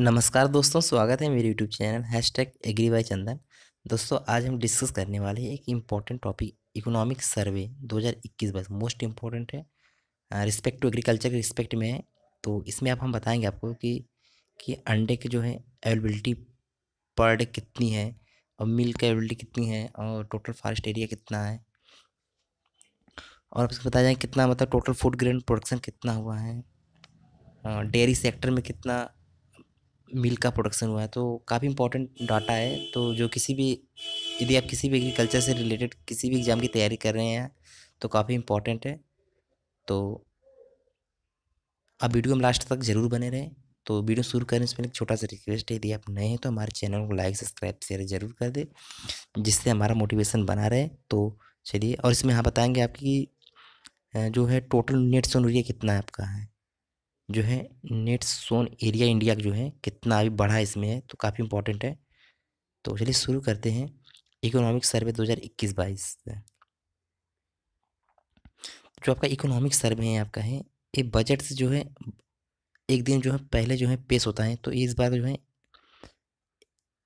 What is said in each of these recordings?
नमस्कार दोस्तों स्वागत है मेरे YouTube channel hashtag agri by Chandan दोस्तों आज हम डिस्कस करने वाले हैं एक इम्पॉर्टेंट टॉपिक इकोनॉमिक सर्वे 2021 बस मोस्ट इम्पॉर्टेंट है रिस्पेक्ट टू एग्रीकल्चर के रिस्पेक्ट में है तो इसमें आप हम बताएंगे आपको कि कि अंडे के जो है अवेलेबिलिटी पर डे कितनी है और मिल्क की अवेलेबिलिटी कितनी है और टोटल फॉरेस्ट एरिया कितना है और आपको बताया जाए कितना मतलब टोटल फूड ग्रेन प्रोडक्शन कितना हुआ है डेयरी सेक्टर में कितना मिल्क का प्रोडक्शन हुआ है तो काफ़ी इंपॉर्टेंट डाटा है तो जो किसी भी यदि आप किसी भी एग्रीकल्चर से रिलेटेड किसी भी एग्ज़ाम की तैयारी कर रहे हैं तो काफ़ी इंपॉर्टेंट है तो आप वीडियो में लास्ट तक ज़रूर बने रहें तो वीडियो शुरू करने से पहले एक छोटा सा रिक्वेस्ट है यदि आप नए हैं तो हमारे चैनल को लाइक सब्सक्राइब शेयर जरूर कर दें जिससे हमारा मोटिवेशन बना रहे तो चलिए और इसमें हाँ बताएंगे आपकी जो है टोटल नेट सोन कितना आपका है जो है नेट सोन एरिया इंडिया जो है कितना अभी बढ़ा इसमें है तो काफ़ी इंपॉर्टेंट है तो चलिए शुरू करते हैं इकोनॉमिक सर्वे 2021 बाईस जो आपका इकोनॉमिक सर्वे है आपका है ये बजट से जो है एक दिन जो है पहले जो है पेश होता है तो इस बार जो है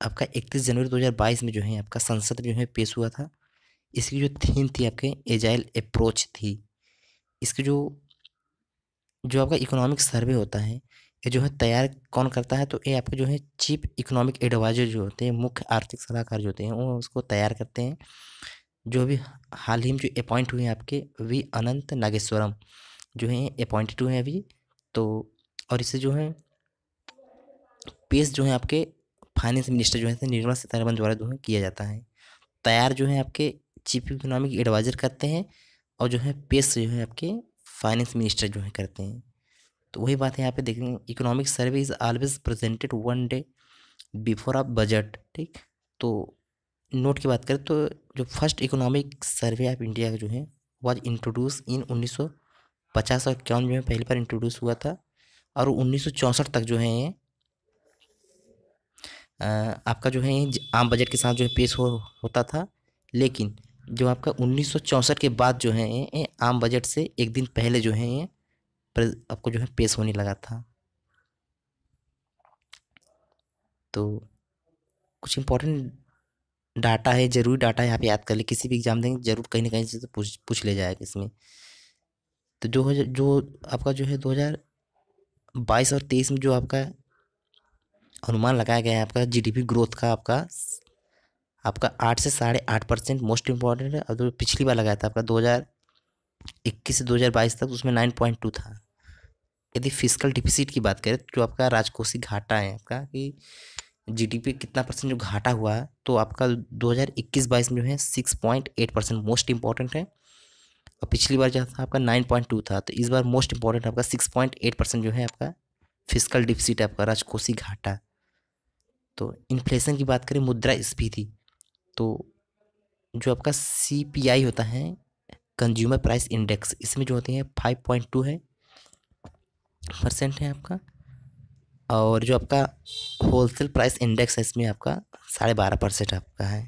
आपका 31 जनवरी 2022 में जो है आपका संसद में जो है पेश हुआ था इसकी जो थीम थी आपके एजाइल अप्रोच थी इसकी जो जो आपका इकोनॉमिक सर्वे होता है ये जो है तैयार कौन करता है तो ये आपके जो है चीफ इकोनॉमिक एडवाइजर जो होते हैं मुख्य आर्थिक सलाहकार जो होते हैं वो उसको तैयार करते हैं जो भी हाल ही में जो अपॉइंट हुए हैं आपके वी अनंत नागेश्वरम जो हैं अपॉइंटेड हुए हैं अभी तो और इसे जो है पेश जो है आपके फाइनेंस मिनिस्टर जो है निर्मला सीतारमन द्वारा जो है किया जाता है तैयार जो है आपके चीफ इकोनॉमिक एडवाइजर करते हैं और जो है पेश जो है आपके फाइनेंस मिनिस्टर जो है करते हैं तो वही बात है यहाँ पे देखेंगे economic survey is always presented one day before a budget ठीक तो नोट की बात करें तो जो first economic survey of India का जो है वाज इंट्रोड्यूस इन उन्नीस सौ पचास और इक्यावन में पहली बार इंट्रोड्यूस हुआ था और उन्नीस सौ चौंसठ तक जो है ये आपका जो है आम बजट के साथ जो है पेश हो होता था लेकिन जो आपका उन्नीस के बाद जो है आम बजट से एक दिन पहले जो है ये आपको जो है पेश होने लगा था तो कुछ इम्पोर्टेंट डाटा है ज़रूरी डाटा यहाँ पे याद कर ले किसी भी एग्ज़ाम देंगे जरूर कहीं ना कहीं से तो पूछ पूछ ले जाएगा इसमें तो जो जो आपका जो है 2022 और 23 में जो आपका अनुमान लगाया गया है आपका जीडीपी ग्रोथ का आपका आपका आठ से साढ़े आठ परसेंट मोस्ट इम्पॉर्टेंट है और जो पिछली बार लगाया था आपका दो हज़ार इक्कीस से दो हज़ार बाईस तक उसमें नाइन पॉइंट टू था यदि फिजिकल डिफिसिट की बात करें तो आपका राजकोषीय घाटा है आपका कि जीडीपी कितना परसेंट जो घाटा हुआ है तो आपका दो हज़ार इक्कीस बाईस में जो है six point eight percent most important है और पिछली बार जो था आपका नाइन पॉइंट टू था तो इस बार मोस्ट इम्पॉर्टेंट आपका सिक्स पॉइंट एट परसेंट जो है आपका फिजिकल डिफिसिट है आपका राजकोषीय घाटा तो इन्फ्लेशन की बात करें मुद्रा स्फीति तो जो आपका सी पी आई होता है कंज्यूमर प्राइस इंडेक्स इसमें जो होते हैं फाइव पॉइंट टू है परसेंट है आपका और जो आपका होलसेल प्राइस इंडेक्स है इसमें आपका साढ़े बारह परसेंट आपका है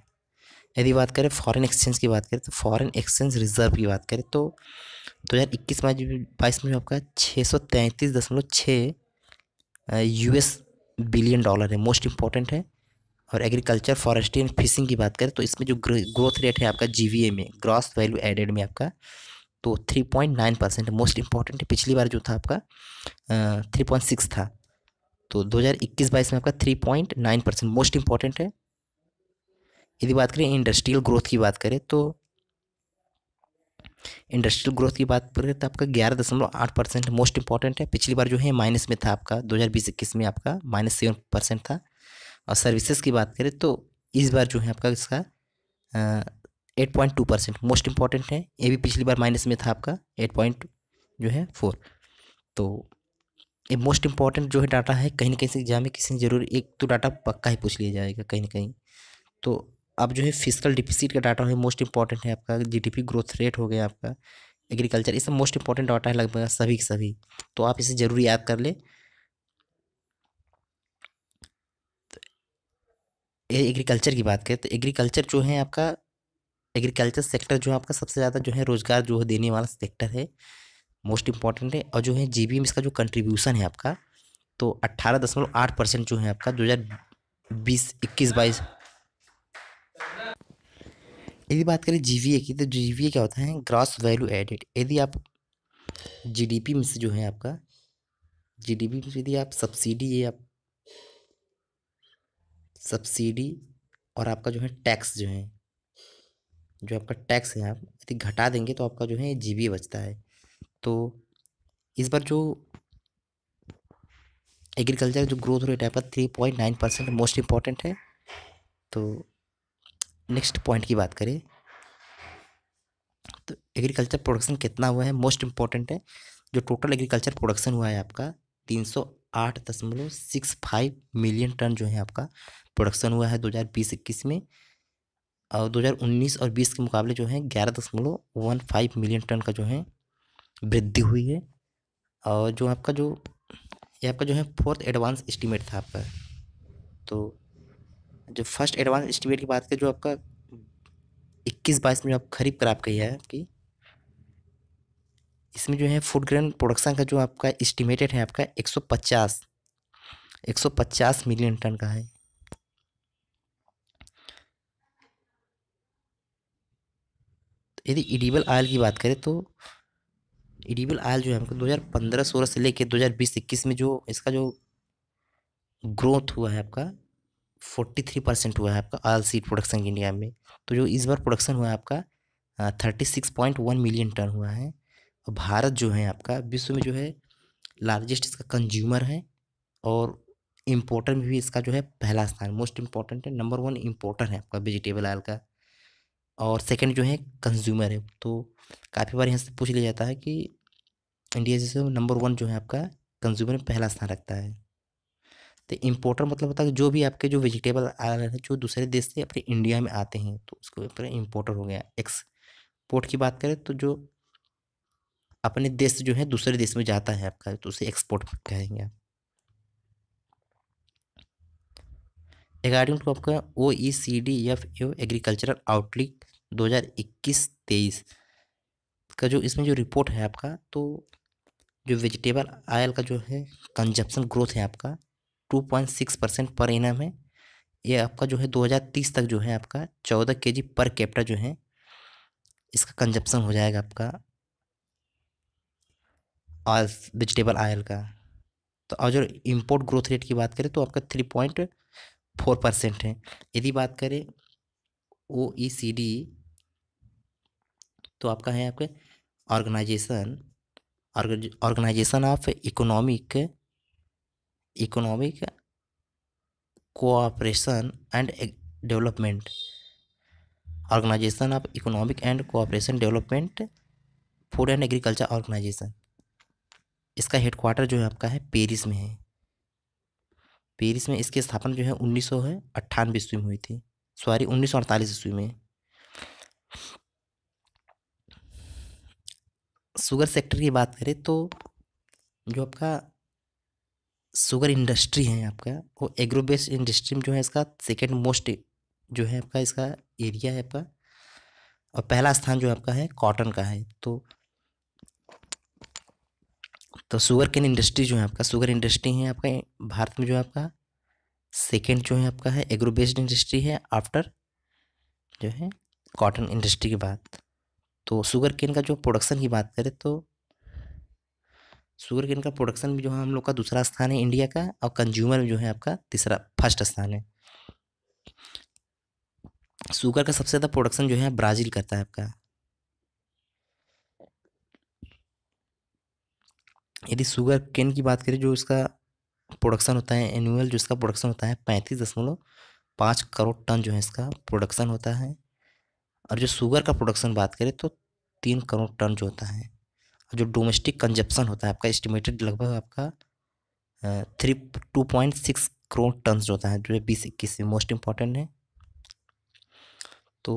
यदि बात करें फॉरेन एक्सचेंज की बात करें तो फॉरेन एक्सचेंज रिजर्व की बात करें तो दो हज़ार इक्कीस में बाईस में आपका छः सौ तैंतीस दशमलव छः यू एस बिलियन डॉलर है मोस्ट इम्पॉर्टेंट है और एग्रीकल्चर फॉरेस्ट्री एंड फिशिंग की बात करें तो इसमें जो ग्रोथ रेट है आपका जी में ग्रॉस वैल्यू एडेड में आपका तो three point nine percent most important पिछली बार जो था आपका थ्री पॉइंट सिक्स था तो दो हज़ार इक्कीस बाईस में आपका three point nine percent most important है यदि बात करें इंडस्ट्रियल ग्रोथ की बात करें तो इंडस्ट्रियल ग्रोथ की बात करें तो आपका ग्यारह दशमलव आठ परसेंट मोस्ट इंपॉर्टेंट है पिछली बार जो है माइनस में था आपका दो हज़ार बीस इक्कीस में आपका माइनस सेवन परसेंट था और सर्विसेज की बात करें तो इस बार जो है आपका इसका eight point two percent most important है ये भी पिछली बार माइनस में था आपका एट पॉइंट जो है फोर तो ये मोस्ट इम्पॉर्टेंट जो है डाटा है कहीं ना कहीं से एग्जाम में किसी ने जरूर एक तो डाटा पक्का ही पूछ लिया जाएगा कहीं ना कहीं तो अब जो है फिजिकल डिफिसिट का डाटा है मोस्ट इंपॉर्टेंट है आपका जी ग्रोथ रेट हो गया आपका एग्रीकल्चर ये सब मोस्ट इंपॉर्टेंट डाटा है लगभग सभी के सभी तो आप इसे ज़रूर याद कर ले एग्रीकल्चर की बात करें तो एग्रीकल्चर जो है आपका एग्रीकल्चर सेक्टर जो है आपका सबसे ज़्यादा जो है रोज़गार जो है देने वाला सेक्टर है मोस्ट इम्पॉर्टेंट है और जो है जी में इसका जो कंट्रीब्यूशन है आपका तो अट्ठारह दशमलव आठ परसेंट जो है आपका दो हज़ार बीस इक्कीस बाईस यदि बात करें जी की तो जी क्या होता है ग्रॉस वैल्यू एडेड यदि आप जी में से जो है आपका पी में यदि आप सब्सिडी या सब्सिडी और आपका जो है टैक्स जो है जो आपका टैक्स है आप यदि घटा देंगे तो आपका जो है जीबी बचता है तो इस बार जो एग्रीकल्चर जो ग्रोथ रेट है आपका three point nine percent most important है तो नेक्स्ट पॉइंट की बात करें तो एग्रीकल्चर प्रोडक्शन कितना हुआ है मोस्ट इम्पॉर्टेंट है जो टोटल एग्रीकल्चर प्रोडक्शन हुआ है आपका तीन सौ आठ दशमलव सिक्स फाइव मिलियन टन जो है आपका प्रोडक्शन हुआ है दो हज़ार बीस इक्कीस में और दो हज़ार उन्नीस और बीस के मुकाबले जो है ग्यारह दशमलव वन फाइव मिलियन टन का जो है वृद्धि हुई है और जो आपका जो ये आपका जो है फोर्थ एडवांस इस्टीमेट था आपका तो जो फर्स्ट एडवांस इस्टीमेट की बात करें जो आपका इक्कीस बाईस में जो आप खरीद कर आपका है आपकी इसमें जो है फूड ग्रेन प्रोडक्शन का जो आपका एस्टिमेटेड है आपका एक सौ पचास एक सौ पचास मिलियन टन का है यदि इडिबल आयल की बात करें तो इडिबल आयल जो है हमको 2015-16 से लेकर 2020-21 में जो इसका जो ग्रोथ हुआ है आपका 43 परसेंट हुआ है आपका आयल सीड प्रोडक्शन इंडिया में तो जो इस बार प्रोडक्शन हुआ है आपका 36.1 मिलियन टन हुआ है और भारत जो है आपका विश्व में जो है लार्जेस्ट इसका कंज्यूमर है और इम्पोर्टर में भी इसका जो है पहला स्थान मोस्ट इम्पोर्टेंट है नंबर वन इम्पोर्टर है आपका वेजिटेबल आयल का और सेकंड जो है कंज्यूमर है तो काफ़ी बार यहाँ से पूछ लिया जाता है कि इंडिया जैसे नंबर वन जो है आपका कंज्यूमर में पहला स्थान रखता है तो इम्पोर्टर मतलब होता है जो भी आपके जो वेजिटेबल आ रहे हैं जो दूसरे देश से अपने इंडिया में आते हैं तो उसको इम्पोर्टर हो गया एक्सपोर्ट की बात करें तो जो अपने देश से जो है दूसरे देश में जाता है आपका तो उसे एक्सपोर्ट कहेंगे रिगार्डिंग टू आपका O E C D F U agricultural outlook दो हज़ार इक्कीस तेईस का जो इसमें जो रिपोर्ट है आपका तो जो वेजिटेबल आयल का जो है कंजप्शन ग्रोथ है आपका two point six percent per annum है ये आपका जो है दो हज़ार तीस तक जो है आपका चौदह के जी पर कैप्टा जो है इसका कंजप्शन हो जाएगा आपका आयल वेजिटेबल आयल का तो और जो इम्पोर्ट ग्रोथ रेट की बात करें तो आपका थ्री पॉइंट फोर परसेंट है यदि बात करें ओ ई सी डी तो आपका है आपके organisation organisation of economic economic cooperation and development organisation of economic and cooperation development food and agriculture organisation इसका हेडक्वार्टर जो है आपका है पेरिस में है पेरिस में इसकी स्थापना जो है उन्नीस सौ अट्ठानवे ईस्वी में हुई थी सॉरी उन्नीस सौ अड़तालीस ईस्वी में शुगर सेक्टर की बात करें तो जो आपका शुगर इंडस्ट्री है आपका वो एग्रो बेस्ड इंडस्ट्री में जो है इसका सेकेंड मोस्ट जो है आपका इसका एरिया है आपका और पहला स्थान जो आपका है कॉटन का है तो तो शुगर कैन इंडस्ट्री जो है आपका शुगर इंडस्ट्री है आपका भारत में जो है आपका सेकेंड जो है आपका है एग्रो बेस्ड इंडस्ट्री है आफ्टर जो है कॉटन इंडस्ट्री के बाद तो शुगर केन का जो प्रोडक्शन की बात करें तो शुगर केन का प्रोडक्शन भी जो है हम लोग का दूसरा स्थान है इंडिया का और कंज्यूमर जो है आपका तीसरा फर्स्ट स्थान है शुगर का सबसे ज़्यादा प्रोडक्शन जो है ब्राज़ील करता है आपका यदि शुगर केन की बात करें जो इसका प्रोडक्शन होता है एनुअल जो इसका प्रोडक्शन होता है पैंतीस दशमलव पाँच करोड़ टन जो है इसका प्रोडक्शन होता है और जो शुगर का प्रोडक्शन बात करें तो तीन करोड़ टन जो होता है और जो डोमेस्टिक कंजप्शन होता है आपका एस्टिमेटेड लगभग आपका three two point six crore tonne जो होता है जो बीस इक्कीस में मोस्ट इम्पॉर्टेंट है तो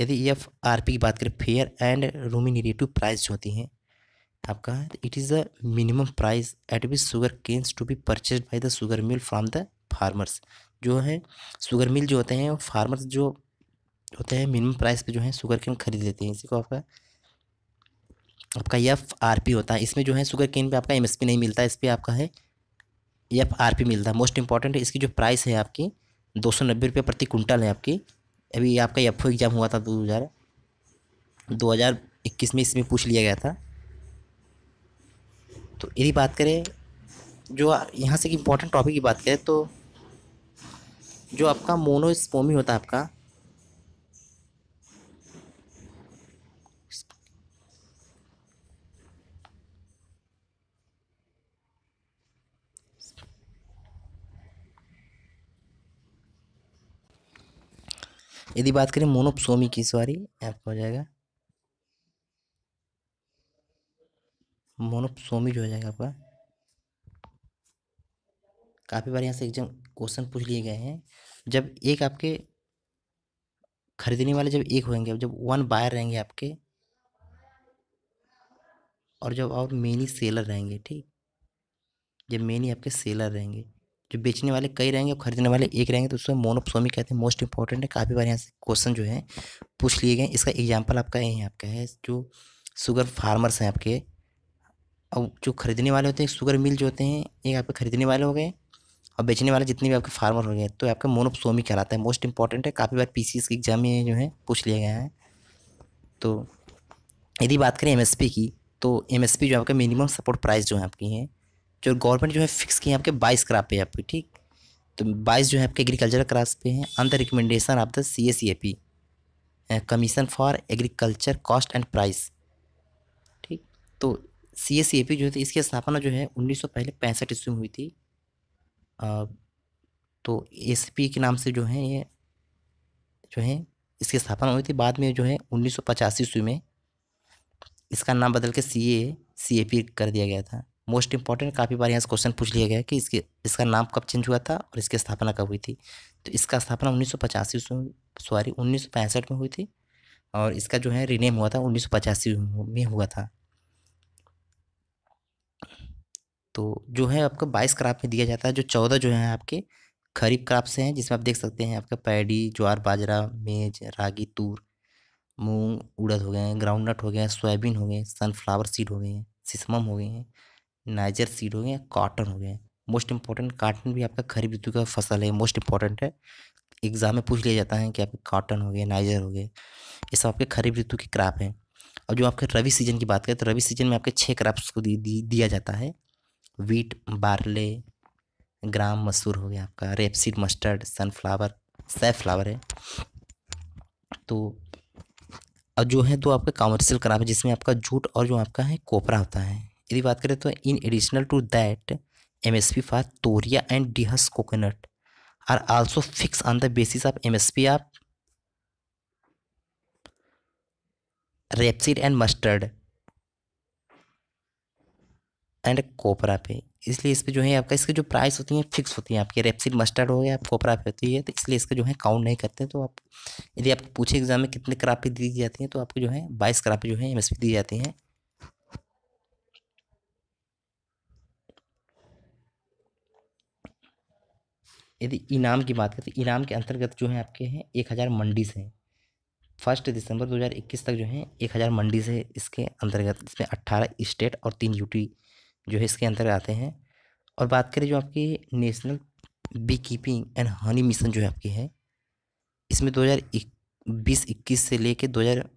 यदि एफ आर पी की बात करें फेयर एंड रूमिनेटिव प्राइस जो होती हैं आपका है it is the minimum price at which sugar canes to be purchase by the sugar mill from the farmers जो है शुगर मिल जो होते हैं फार्मर्स जो होते हैं मिनिमम प्राइस पे जो है शुगर केन खरीद लेते हैं इसी को आपका आपका एफ आर पी होता है इसमें जो है शुगर केन पे आपका एम एस पी नहीं मिलता इस पर आपका है एफ आर पी मिलता है मोस्ट इंपॉर्टेंट इसकी जो प्राइस है आपकी दो सौ नब्बे रुपये प्रति कुंटल है आपकी अभी आपका एफ एग्ज़ाम हुआ था दो हज़ार दो हज़ार इक्कीस में इसमें पूछ लिया गया था तो यदि बात करें जो यहाँ से इम्पोर्टेंट टॉपिक की बात करें तो जो आपका मोनोस्पोमी होता है आपका यदि बात करें मोनोपसोमी की सॉरी ऐप हो जाएगा मोनोसोमी जो हो जाएगा आपका काफ़ी बार यहाँ से एग्जाम क्वेश्चन पूछ लिए गए हैं जब एक आपके खरीदने वाले जब एक होंगे जब वन बायर रहेंगे आपके और जब और मेनी सेलर रहेंगे ठीक जब मेनी आपके सेलर रहेंगे जो बेचने वाले कई रहेंगे और खरीदने वाले एक रहेंगे तो उसमें मोनोपसोमी कहते हैं मोस्ट इंपॉर्टेंट है काफ़ी बार यहाँ से क्वेश्चन जो है पूछ लिए गए इसका एग्जाम्पल आपका यही आपका है जो शुगर फार्मर्स हैं आपके अब जो खरीदने वाले होते हैं शुगर मिल जो होते हैं ये आपके खरीदने वाले हो गए और बेचने वाले जितने भी आपके फार्मर हो गए तो आपका मोनोपसोमी कहलाता है मोस्ट इंपॉर्टेंट है काफ़ी बार पी के एग्ज़ाम में जो है पूछ लिया गया है तो यदि बात करें एम की तो एम जो आपका मिनिमम सपोर्ट प्राइस जो है आपकी है जो गवर्नमेंट जो है फिक्स की है आपके बाईस क्राप पे आपकी ठीक तो बाईस जो है आपके एग्रीकल्चर क्रास पे हैं अंदर recommendation of the C S C A P commission for agriculture cost and price ठीक तो सी एस ए पी जो थी इसकी स्थापना जो है उन्नीस सौ पहले पैंसठ ईस्वी में हुई थी आ, तो एस पी के नाम से जो है ये जो है इसकी स्थापना हुई थी बाद में जो है उन्नीस सौ पचासी ईस्वी में इसका नाम बदल के सी ए सी ए पी कर दिया गया था मोस्ट इंपॉर्टेंट काफ़ी बार यहाँ से क्वेश्चन पूछ लिया गया कि इसके इसका नाम कब चेंज हुआ था और इसकी स्थापना कब हुई थी तो इसका स्थापना उन्नीस सौ पचासी ईस्वी सॉरी उन्नीस सौ पैंसठ में हुई थी और इसका जो है रीनेम हुआ था उन्नीस सौ पचासी में हुआ था तो जो है आपका बाईस क्राप में दिया जाता है जो चौदह जो है आपके खरीफ क्राप से हैं जिसमें आप देख सकते हैं आपका पैडी ज्वार बाजरा मेज रागी तूर मूंग उड़द हो गए हैं नट हो गए हैं सोयाबीन हो गए हैं सनफ्लावर सीड हो गए हैं सिसमम हो गए हैं नाइजर सीड हो गए हैं कॉटन हो गए हैं मोस्ट इंपॉर्टेंट काटन भी आपका खरीफ ऋतु का फसल है मोस्ट इंपॉर्टेंट है एग्ज़ाम में पूछ लिया जाता है कि आपके काटन हो गए नाइजर हो गए ये सब आपके खरीफ ऋतु के क्राप हैं और जो आपके रबी सीजन की बात करें तो रबी सीजन में आपके छः क्राप्स को दिया जाता है वीट बार्ले ग्राम मसूर हो गया आपका रेपसीड मस्टर्ड सनफ्लावर सैफ्लावर है तो अब जो है तो आपका कॉमर्शियल क्राप है जिसमें आपका जूट और जो आपका है कोपरा होता है यदि बात करें तो in additional to that M S P for toria and dehusked coconut are also fixed on the basis of M S P आप rapeseed and mustard and copra पे इसलिए इस पर जो है आपका इसके जो प्राइस होती है फिक्स होती है आपकी रेपसिड मस्टर्ड हो गया आप कोपरा पे होती है तो इसलिए इसका जो है काउंट नहीं करते तो आप यदि आपको पूछे एग्जाम में कितने क्रापी दी जाती हैं तो आपको जो है बाईस क्रापी जो है एम दी जाती हैं यदि इनाम की बात करें तो इनाम के अंतर्गत जो है आपके हैं एक हज़ार मंडी से फर्स्ट दिसंबर 2021 तक जो है एक हज़ार मंडी से इसके अंतर्गत इसमें अट्ठारह स्टेट और तीन यूटी जो है इसके अंदर आते हैं और बात करें जो आपकी national beekeeping and honey mission जो है आपकी है इसमें दो हज़ार बीस इक्कीस से लेकर दो हज़ार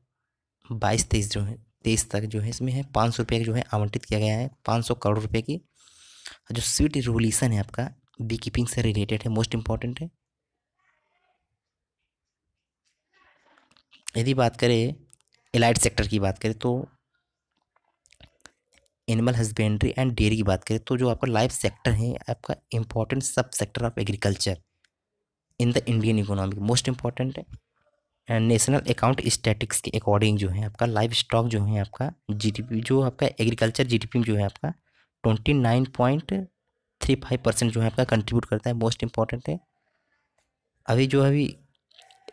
बाईस तेईस जो है तेईस तक जो है इसमें है पाँच सौ रुपये का जो है आवंटित किया गया है पाँच सौ करोड़ रुपये की जो स्वीट रेगुलेशन है आपका बी कीपिंग से रिलेटेड है मोस्ट इम्पॉर्टेंट है यदि बात करें एलाइट सेक्टर की बात करें तो एनिमल हस्बेंड्री एंड डेयरी की बात करें तो जो आपका लाइफ सेक्टर है आपका important sub sector of agriculture in the Indian economy most important है एंड नेशनल अकाउंट स्टैटिक्स के अकॉर्डिंग जो है आपका लाइफ स्टॉक जो है आपका जीडीपी जो आपका एग्रीकल्चर जीडीपी में जो है आपका twenty nine point three five percent जो है आपका कंट्रीब्यूट करता है मोस्ट इम्पॉर्टेंट है अभी जो अभी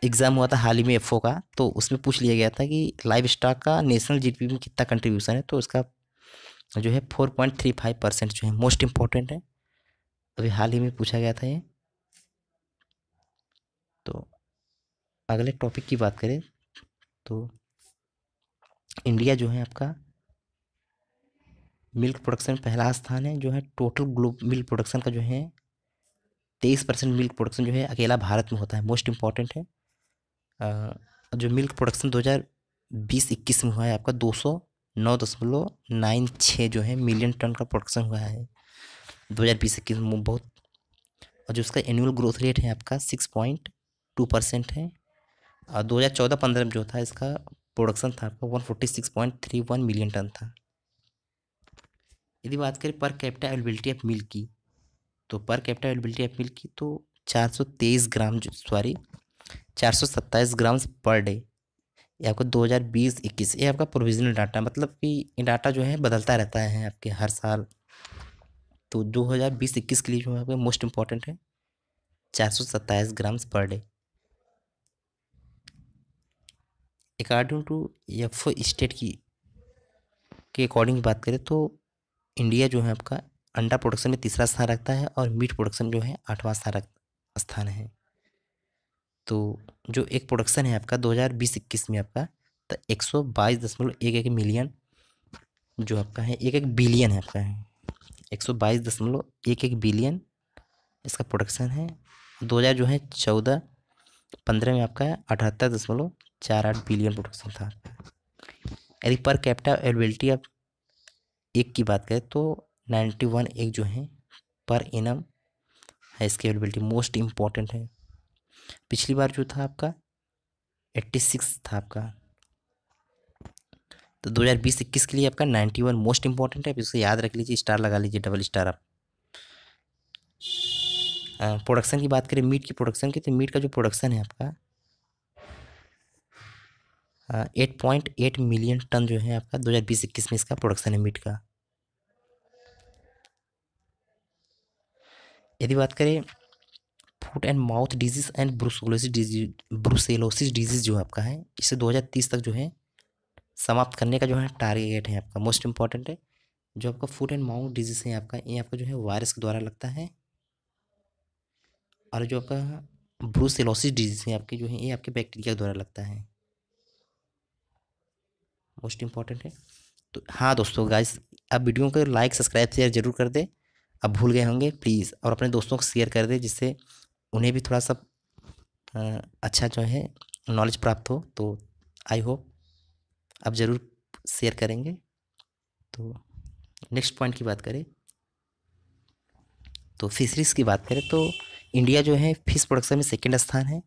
एग्ज़ाम हुआ था हाल ही में एफ का तो उसमें पूछ लिया गया था कि लाइफ स्टॉक का नेशनल जी में कितना कंट्रीब्यूशन है तो उसका जो है four point three five percent जो है मोस्ट इम्पोर्टेंट है अभी हाल ही में पूछा गया था ये तो अगले टॉपिक की बात करें तो इंडिया जो है आपका मिल्क प्रोडक्शन पहला स्थान है जो है टोटल ग्लोब मिल्क प्रोडक्शन का जो है तेईस परसेंट मिल्क प्रोडक्शन जो है अकेला भारत में होता है मोस्ट इम्पॉर्टेंट है जो मिल्क प्रोडक्शन दो हज़ार बीस इक्कीस में हुआ है आपका दो सौ नौ दशमलव नाइन छः जो है मिलियन टन का प्रोडक्शन हुआ है दो हज़ार बीस इक्कीस में बहुत और जो उसका एनुअल ग्रोथ रेट है आपका सिक्स पॉइंट टू परसेंट है और दो हज़ार चौदह पंद्रह में जो था इसका प्रोडक्शन था आपका one forty six point three one million tonne था यदि बात करें per capita availability of milk की तो per capita availability of milk की तो चार सौ तेईस ग्राम सॉरी चार सौ सत्ताईस ग्राम पर डे ये हज़ार 2020-21 ये आपका प्रोविजनल डाटा मतलब कि ये डाटा जो है बदलता रहता है आपके हर साल तो 2020-21 के लिए जो है आपका मोस्ट इम्पॉर्टेंट है चार सौ सत्ताईस grams per day according to F state की के अकॉर्डिंग बात करें तो इंडिया जो है आपका अंडा प्रोडक्शन में तीसरा स्थान रखता है और मीट प्रोडक्शन जो है आठवां स्थान स्थान है तो जो एक प्रोडक्शन है आपका दो हज़ार बीस इक्कीस में आपका तो एक सौ बाईस दशमलव एक एक मिलियन जो आपका है एक एक बिलियन है आपका है एक सौ बाईस दशमलव एक एक बिलियन इसका प्रोडक्शन है दो हज़ार जो है चौदह पंद्रह में आपका अठहत्तर दशमलव चार आठ बिलियन प्रोडक्शन था यदि पर कैपिटा अवेलेबिलिटी आप एक की बात करें तो नाइन्टी वन एक जो है पर इनम है इसकी अवेलेबिलिटी मोस्ट इम्पॉर्टेंट है पिछली बार जो था आपका एट्टी सिक्स था आपका तो दो हज़ार बीस इक्कीस के लिए आपका नाइन्टी वन मोस्ट इंपॉर्टेंट है इसको याद रख लीजिए स्टार लगा लीजिए डबल स्टार आप प्रोडक्शन की बात करें मीट की प्रोडक्शन की तो मीट का जो प्रोडक्शन है आपका eight point eight million tonne जो है आपका दो हज़ार बीस इक्कीस में इसका प्रोडक्शन है मीट का यदि बात करें foot and mouth disease and brucellosis disease brucellosis disease जो आपका है इसे 2030 तक जो है समाप्त करने का जो है टारगेट है आपका मोस्ट इंपॉर्टेंट है जो आपका फूट एंड माउथ डिजीज है आपका ये आपका जो है वायरस के द्वारा लगता है और जो आपका ब्रूसेलोसिस डिजीज है आपके जो है ये आपके बैक्टीरिया के द्वारा लगता है मोस्ट इंपॉर्टेंट है तो हाँ दोस्तों गाइस आप वीडियो को लाइक सब्सक्राइब शेयर जरूर कर दे अब भूल गए होंगे प्लीज़ और अपने दोस्तों को शेयर कर दे जिससे उन्हें भी थोड़ा सा अच्छा जो है नॉलेज प्राप्त हो तो आई होप आप ज़रूर शेयर करेंगे तो नेक्स्ट पॉइंट की बात करें तो फिशरीज़ की बात करें तो इंडिया जो है फिश प्रोडक्शन में सेकेंड स्थान है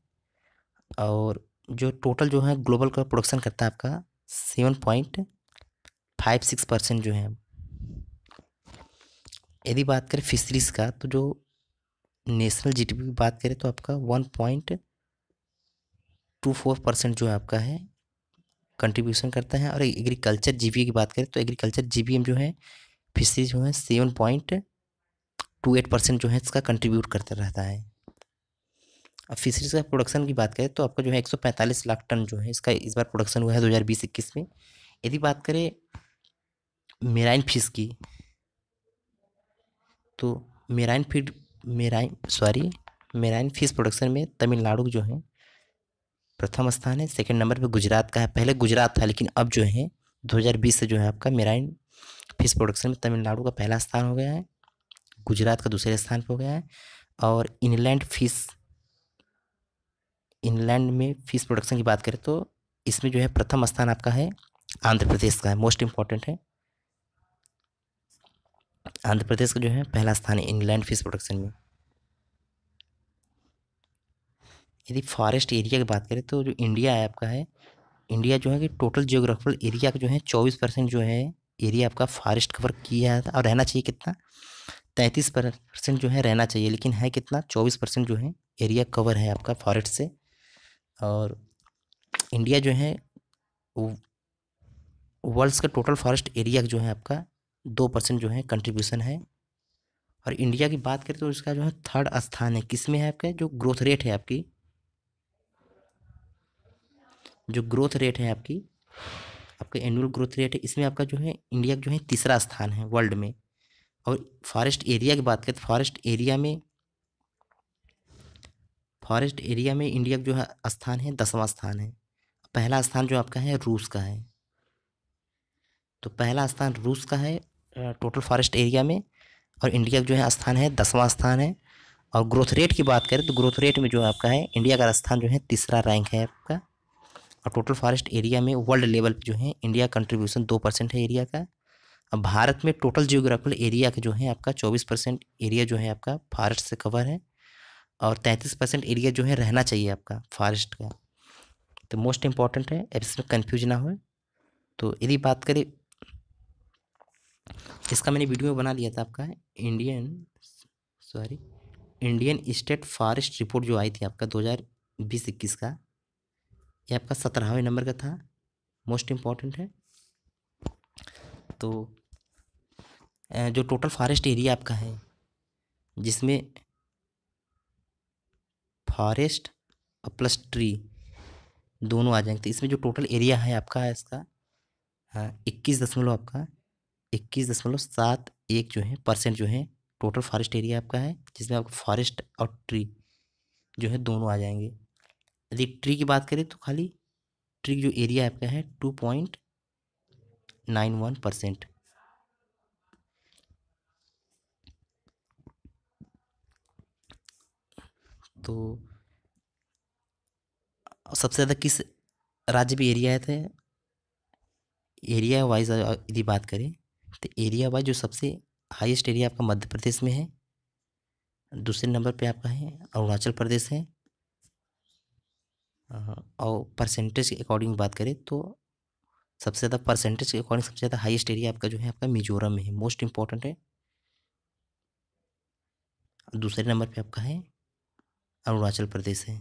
और जो टोटल जो है ग्लोबल का प्रोडक्शन करता है आपका seven point five six percent जो है यदि बात करें फिशरीज़ का तो जो नेशनल जीडीपी की बात करें तो आपका one point two four percent जो है आपका है कंट्रीब्यूशन करता है और एग्रीकल्चर जी की बात करें तो एग्रीकल्चर जी जो है फिशरीज जो है seven point two eight percent जो है इसका कंट्रीब्यूट करता रहता है अब फिशरीज का प्रोडक्शन की बात करें तो आपका जो है एक सौ पैंतालीस लाख टन जो है इसका इस बार प्रोडक्शन हुआ है दो हज़ार बीस इक्कीस में यदि बात करें मेराइन फिश की तो marine feed marine sorry marine fish production में तमिलनाडु जो है प्रथम स्थान है सेकंड नंबर पे गुजरात का है पहले गुजरात था लेकिन अब जो है 2020 से जो है आपका मेराइन फिश प्रोडक्शन में तमिलनाडु का पहला स्थान हो गया है गुजरात का दूसरे स्थान पर हो गया है और इनलैंड फिश इनलैंड में फिश प्रोडक्शन की बात करें तो इसमें जो है प्रथम स्थान आपका है आंध्र प्रदेश का है मोस्ट इम्पॉर्टेंट है आंध्र प्रदेश का जो है पहला स्थान है इंग्लैंड फिश प्रोडक्शन में यदि फॉरेस्ट एरिया की बात करें तो जो इंडिया है आपका है इंडिया जो है कि टोटल जियोग्राफिकल एरिया का जो है चौबीस परसेंट जो है एरिया आपका फॉरेस्ट कवर किया है और रहना चाहिए कितना तैंतीस परसेंट जो है रहना चाहिए लेकिन है कितना चौबीस परसेंट जो है एरिया कवर है आपका फॉरेस्ट से और इंडिया जो है वर्ल्ड्स का टोटल फॉरेस्ट एरिया जो है आपका दो परसेंट जो है कंट्रीब्यूशन है और इंडिया की बात करें तो इसका जो है थर्ड स्थान है किस में है आपका जो ग्रोथ रेट है आपकी जो ग्रोथ रेट है आपकी आपका एनुअल ग्रोथ रेट है इसमें आपका जो है इंडिया का जो है तीसरा स्थान है वर्ल्ड में और फॉरेस्ट एरिया की बात करें तो फॉरेस्ट एरिया में फॉरेस्ट एरिया में इंडिया का जो है स्थान है दसवां स्थान है पहला स्थान जो आपका है रूस का है तो पहला स्थान रूस का है टोटल फॉरेस्ट एरिया में और इंडिया का जो है स्थान है दसवां स्थान है और ग्रोथ रेट की बात करें तो ग्रोथ रेट में जो आपका है इंडिया का स्थान जो है तीसरा रैंक है आपका और टोटल फॉरेस्ट एरिया में वर्ल्ड लेवल पर जो है इंडिया कंट्रीब्यूशन दो परसेंट है एरिया का अब भारत में टोटल जियोग्राफिकल एरिया का जो है आपका चौबीस परसेंट एरिया जो है आपका फॉरेस्ट से कवर है और तैंतीस परसेंट एरिया जो है रहना चाहिए आपका फॉरेस्ट का तो मोस्ट इम्पॉर्टेंट है इसमें कन्फ्यूज ना हो तो यदि बात करें इसका मैंने वीडियो बना दिया था आपका Indian sorry Indian state forest report जो आई थी आपका दो हज़ार बीस इक्कीस का ये आपका सत्रहवें नंबर का था मोस्ट इम्पॉर्टेंट है तो जो टोटल फॉरेस्ट एरिया आपका है जिसमें फॉरेस्ट और प्लस ट्री दोनों आ जाएंगे तो इसमें जो टोटल एरिया है आपका इसका हाँ इक्कीस दशमलव आपका इक्कीस दशमलव सात एक जो है परसेंट जो है टोटल फॉरेस्ट एरिया आपका है जिसमें आपको फॉरेस्ट और ट्री जो है दोनों आ जाएंगे यदि ट्री की बात करें तो खाली ट्री जो एरिया आपका है two point nine one percent तो सबसे ज़्यादा किस राज्य में एरिया थे तो एरिया वाइज यदि बात करें तो एरिया वाइज जो सबसे हाईएस्ट एरिया आपका मध्य प्रदेश में है दूसरे नंबर पे आपका है अरुणाचल प्रदेश है और परसेंटेज के अकॉर्डिंग बात करें तो सबसे ज़्यादा परसेंटेज के अकॉर्डिंग सबसे ज़्यादा हाईएस्ट एरिया आपका जो है आपका मिजोरम में है मोस्ट इम्पॉर्टेंट है दूसरे नंबर पे आपका है अरुणाचल प्रदेश है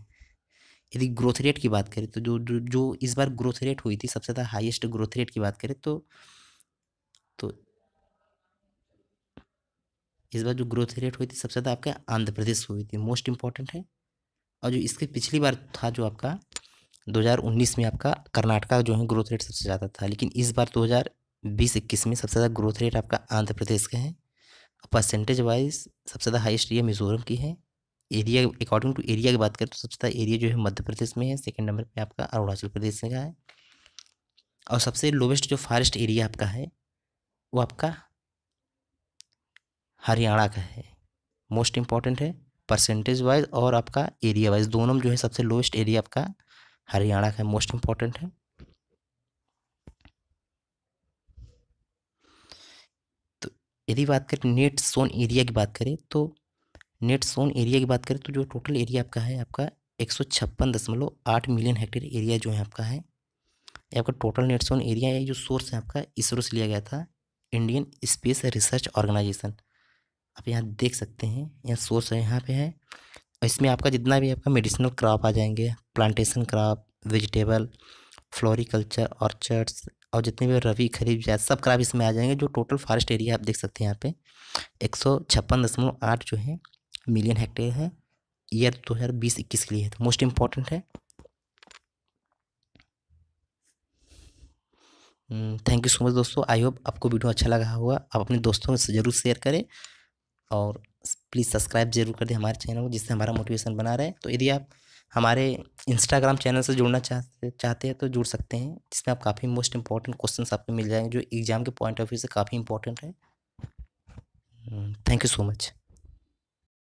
यदि ग्रोथ रेट की बात करें तो जो जो इस बार ग्रोथ रेट हुई थी सबसे ज़्यादा हाईएस्ट ग्रोथ रेट की बात करें तो इस बार जो ग्रोथ रेट हुई थी सबसे ज़्यादा आपके आंध्र प्रदेश हुई थी मोस्ट इम्पॉर्टेंट है और जो इसके पिछली बार था जो आपका 2019 में आपका कर्नाटका जो है ग्रोथ रेट सबसे ज़्यादा था लेकिन इस बार 2020-21 में सबसे ज़्यादा ग्रोथ रेट आपका आंध्र प्रदेश का है परसेंटेज वाइज सबसे ज़्यादा हाइस्ट ये मिजोरम की है एरिया अकॉर्डिंग टू एरिया की बात करें तो सबसे ज़्यादा एरिया जो है मध्य प्रदेश में है सेकेंड नंबर पर आपका अरुणाचल प्रदेश का है और सबसे लोवेस्ट जो फॉरेस्ट एरिया आपका है वो आपका हरियाणा का है मोस्ट इम्पॉर्टेंट है परसेंटेज वाइज और आपका एरिया वाइज दोनों में जो है सबसे लोएस्ट एरिया आपका हरियाणा का है मोस्ट इम्पॉर्टेंट है तो यदि बात करें नेट सोन एरिया की बात करें तो नेट सोन एरिया की बात करें तो जो टोटल एरिया आपका है आपका एक सौ छप्पन दशमलव आठ मिलियन हेक्टेयर एरिया जो है आपका है ये आपका टोटल नेट सोन एरिया है जो सोर्स है आपका इसरो से लिया गया था इंडियन स्पेस रिसर्च ऑर्गेनाइजेशन आप यहाँ देख सकते हैं यहाँ सोर्स है यहाँ पे है और इसमें आपका जितना भी आपका मेडिसिनल क्रॉप आ जाएंगे plantation crop vegetable floriculture orchards और जितने भी रवि खरीफ जाए सब क्रॉप इसमें आ जाएंगे जो टोटल फॉरेस्ट एरिया आप देख सकते हैं यहाँ पे एक सौ छप्पन दशमलव आठ जो है मिलियन हेक्टेयर है ईयर दो हज़ार बीस इक्कीस के लिए है तो मोस्ट इम्पॉर्टेंट है थैंक यू सो मच दोस्तों आई होप आपको वीडियो अच्छा लगा होगा आप अपने दोस्तों से ज़रूर शेयर करें और प्लीज़ सब्सक्राइब जरूर कर दें हमारे चैनल को जिससे हमारा मोटिवेशन बना रहे तो यदि आप हमारे इंस्टाग्राम चैनल से जुड़ना चाहते चाहते हैं तो जुड़ सकते हैं जिसमें आप काफ़ी मोस्ट इंपॉर्टेंट क्वेश्चन आपको मिल जाएंगे जो एग्ज़ाम के पॉइंट ऑफ व्यू से काफ़ी इंपॉर्टेंट है थैंक यू सो मच